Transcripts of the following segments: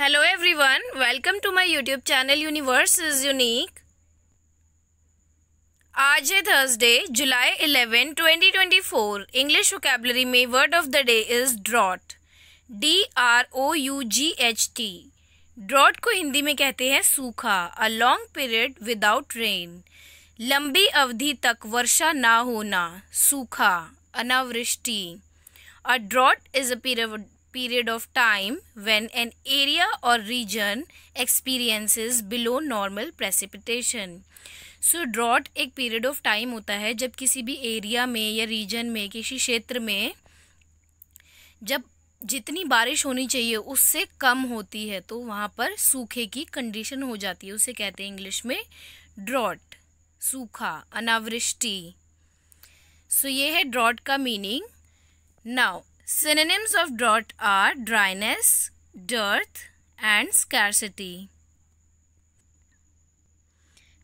Hello everyone welcome to my YouTube channel universe is unique आज है Thursday July twenty twenty four English vocabulary में word of the day is drought D R O U G H T drought को हिंदी में कहते हैं सूखा a long period without rain लंबी अवधि तक वर्षा ना होना सूखा अनावृष्टि a drought is a period period of time when an area or region experiences below normal precipitation. So so, drought एक पीरियड ऑफ टाइम होता है जब किसी भी एरिया में या रीजन में किसी क्षेत्र में जब जितनी बारिश होनी चाहिए उससे कम होती है तो वहाँ पर सूखे की कंडीशन हो जाती है उसे कहते हैं इंग्लिश में ड्रॉट सूखा अनावृष्टि सो so, ये है ड्रॉट का meaning now Synonyms of drought are dryness, dearth and scarcity.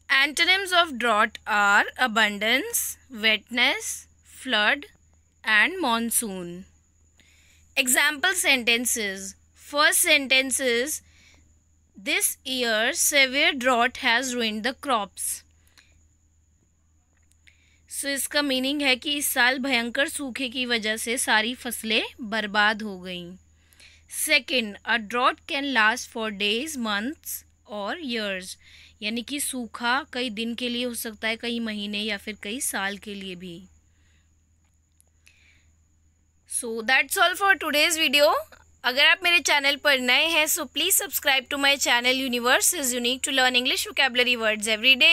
Antonyms of drought are abundance, wetness, flood and monsoon. Example sentences. First sentence is This year severe drought has ruined the crops. So इसका meaning है कि इस साल भयंकर सूखे की वजह से सारी फसलें बर्बाद हो गईं second a drought can last for days months और ईयर्स यानी कि सूखा कई दिन के लिए हो सकता है कई महीने या फिर कई साल के लिए भी so that's all for today's video अगर आप मेरे चैनल पर नए हैं so please subscribe to my channel universe is unique to learn English vocabulary words every day